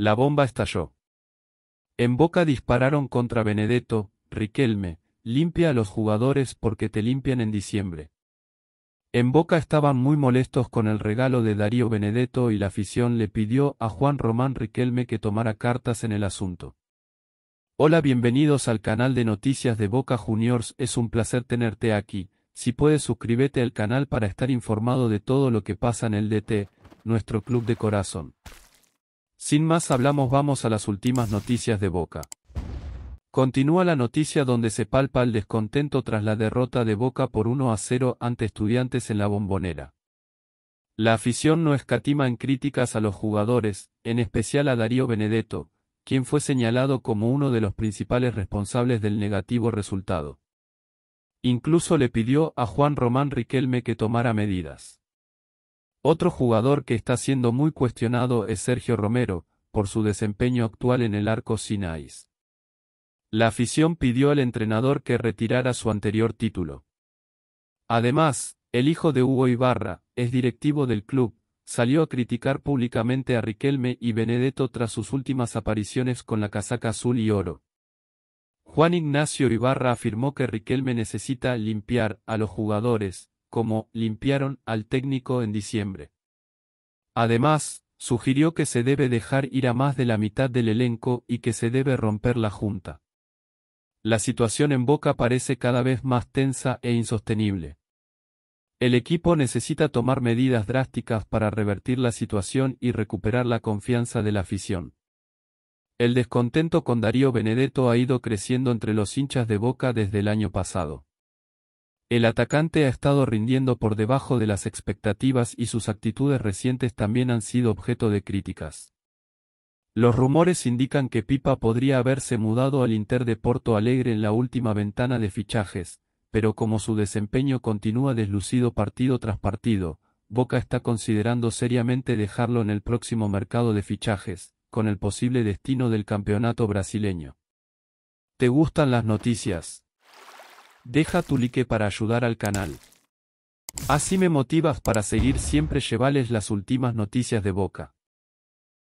La bomba estalló. En Boca dispararon contra Benedetto, Riquelme, limpia a los jugadores porque te limpian en diciembre. En Boca estaban muy molestos con el regalo de Darío Benedetto y la afición le pidió a Juan Román Riquelme que tomara cartas en el asunto. Hola, bienvenidos al canal de noticias de Boca Juniors, es un placer tenerte aquí. Si puedes suscríbete al canal para estar informado de todo lo que pasa en el DT, nuestro club de corazón. Sin más hablamos vamos a las últimas noticias de Boca. Continúa la noticia donde se palpa el descontento tras la derrota de Boca por 1 a 0 ante estudiantes en la bombonera. La afición no escatima en críticas a los jugadores, en especial a Darío Benedetto, quien fue señalado como uno de los principales responsables del negativo resultado. Incluso le pidió a Juan Román Riquelme que tomara medidas. Otro jugador que está siendo muy cuestionado es Sergio Romero, por su desempeño actual en el arco Sinais. La afición pidió al entrenador que retirara su anterior título. Además, el hijo de Hugo Ibarra, es directivo del club, salió a criticar públicamente a Riquelme y Benedetto tras sus últimas apariciones con la casaca azul y oro. Juan Ignacio Ibarra afirmó que Riquelme necesita limpiar a los jugadores, como limpiaron al técnico en diciembre. Además, sugirió que se debe dejar ir a más de la mitad del elenco y que se debe romper la junta. La situación en Boca parece cada vez más tensa e insostenible. El equipo necesita tomar medidas drásticas para revertir la situación y recuperar la confianza de la afición. El descontento con Darío Benedetto ha ido creciendo entre los hinchas de Boca desde el año pasado. El atacante ha estado rindiendo por debajo de las expectativas y sus actitudes recientes también han sido objeto de críticas. Los rumores indican que Pipa podría haberse mudado al Inter de Porto Alegre en la última ventana de fichajes, pero como su desempeño continúa deslucido partido tras partido, Boca está considerando seriamente dejarlo en el próximo mercado de fichajes, con el posible destino del campeonato brasileño. ¿Te gustan las noticias? Deja tu like para ayudar al canal. Así me motivas para seguir siempre llevales las últimas noticias de Boca.